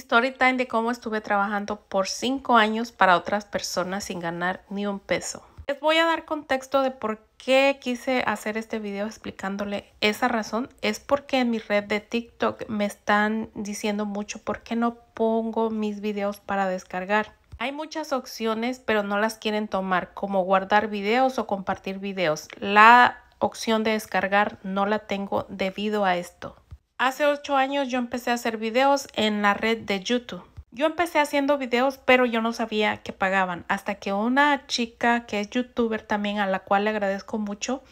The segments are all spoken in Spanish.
story time de cómo estuve trabajando por 5 años para otras personas sin ganar ni un peso. Les voy a dar contexto de por qué quise hacer este video explicándole esa razón. Es porque en mi red de TikTok me están diciendo mucho por qué no pongo mis videos para descargar. Hay muchas opciones, pero no las quieren tomar, como guardar videos o compartir videos. La opción de descargar no la tengo debido a esto. Hace 8 años yo empecé a hacer videos en la red de YouTube. Yo empecé haciendo videos, pero yo no sabía que pagaban. Hasta que una chica que es youtuber también, a la cual le agradezco mucho,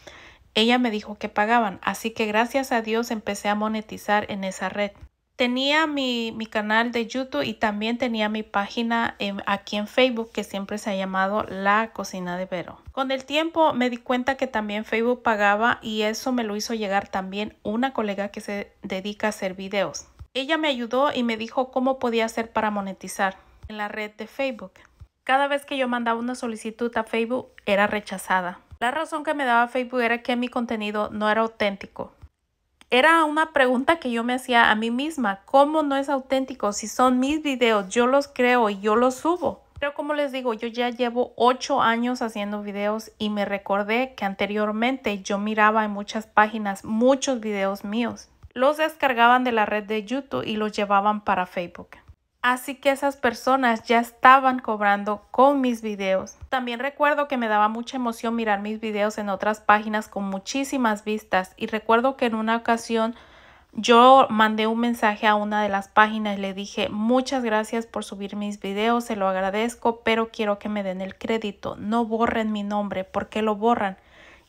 ella me dijo que pagaban. Así que gracias a Dios empecé a monetizar en esa red. Tenía mi, canal de YouTube y también tenía mi página em, aquí en Facebook que siempre se ha llamado La Cocina de Vero. Con el tiempo me di cuenta que también Facebook pagaba y eso me lo hizo llegar también una colega que se dedica a hacer videos. Ella me ayudó y me dijo cómo podía hacer para monetizar en la red de Facebook. Cada vez que yo mandaba una solicitud a Facebook era rechazada. La razón que me daba Facebook era que mi contenido no era auténtico. Era una pregunta que yo me hacía a mí misma, ¿cómo no es auténtico si son mis videos? Yo los creo y yo los subo. Pero como les digo, yo ya llevo 8 años haciendo videos y me recordé que anteriormente yo miraba en muchas páginas muchos videos míos. Los descargaban de la red de YouTube y los llevaban para Facebook. Así que esas personas ya estaban cobrando con mis videos. También recuerdo que me daba mucha emoción mirar mis videos en otras páginas con muchísimas vistas y recuerdo que en una ocasión yo mandé un mensaje a una de las páginas y le dije muchas gracias por subir mis videos, se lo agradezco, pero quiero que me den el crédito, no borren mi nombre, ¿por qué lo borran?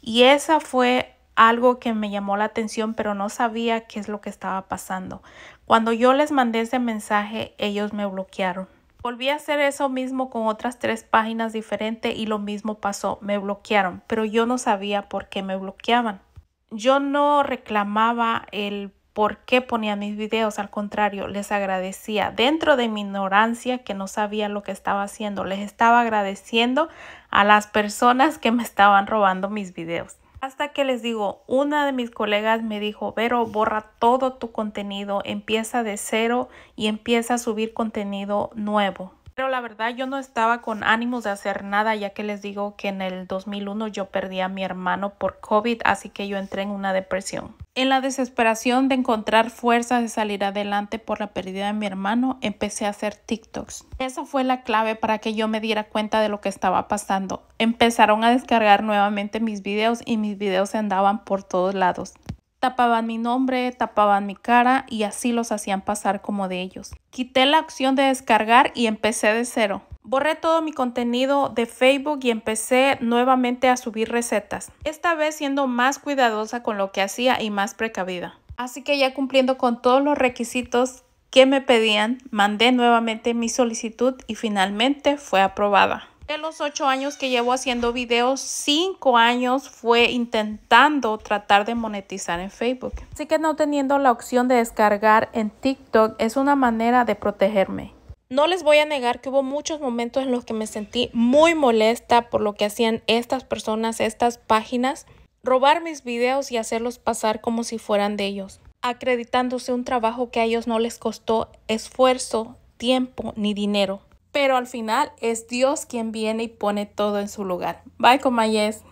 Y esa fue algo que me llamó la atención, pero no sabía qué es lo que estaba pasando. Cuando yo les mandé ese mensaje, ellos me bloquearon. Volví a hacer eso mismo con otras tres páginas diferentes y lo mismo pasó, me bloquearon, pero yo no sabía por qué me bloqueaban. Yo no reclamaba el por qué ponía mis videos, al contrario, les agradecía. Dentro de mi ignorancia, que no sabía lo que estaba haciendo, les estaba agradeciendo a las personas que me estaban robando mis videos. Hasta que les digo, una de mis colegas me dijo, Vero, borra todo tu contenido, empieza de cero y empieza a subir contenido nuevo. Pero la verdad yo no estaba con ánimos de hacer nada ya que les digo que en el 2001 yo perdí a mi hermano por COVID, así que yo entré en una depresión. En la desesperación de encontrar fuerzas de salir adelante por la pérdida de mi hermano, empecé a hacer TikToks. Esa fue la clave para que yo me diera cuenta de lo que estaba pasando. Empezaron a descargar nuevamente mis videos y mis videos se andaban por todos lados. Tapaban mi nombre, tapaban mi cara y así los hacían pasar como de ellos. Quité la opción de descargar y empecé de cero. Borré todo mi contenido de Facebook y empecé nuevamente a subir recetas, esta vez siendo más cuidadosa con lo que hacía y más precavida. Así que ya cumpliendo con todos los requisitos que me pedían, mandé nuevamente mi solicitud y finalmente fue aprobada. De los ocho años que llevo haciendo videos, cinco años fue intentando tratar de monetizar en Facebook. Así que no teniendo la opción de descargar en TikTok es una manera de protegerme. No les voy a negar que hubo muchos momentos en los que me sentí muy molesta por lo que hacían estas personas, estas páginas, robar mis videos y hacerlos pasar como si fueran de ellos, acreditándose un trabajo que a ellos no les costó esfuerzo, tiempo ni dinero pero al final es Dios quien viene y pone todo en su lugar. Bye, Comayes.